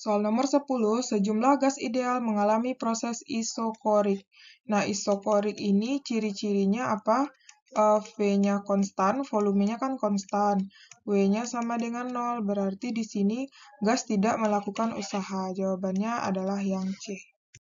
Soal nomor 10, sejumlah gas ideal mengalami proses isokorik. Nah, isokorik ini ciri-cirinya apa? Uh, e, V-nya konstan, volumenya kan konstan. W-nya sama dengan 0, berarti di sini gas tidak melakukan usaha. Jawabannya adalah yang C.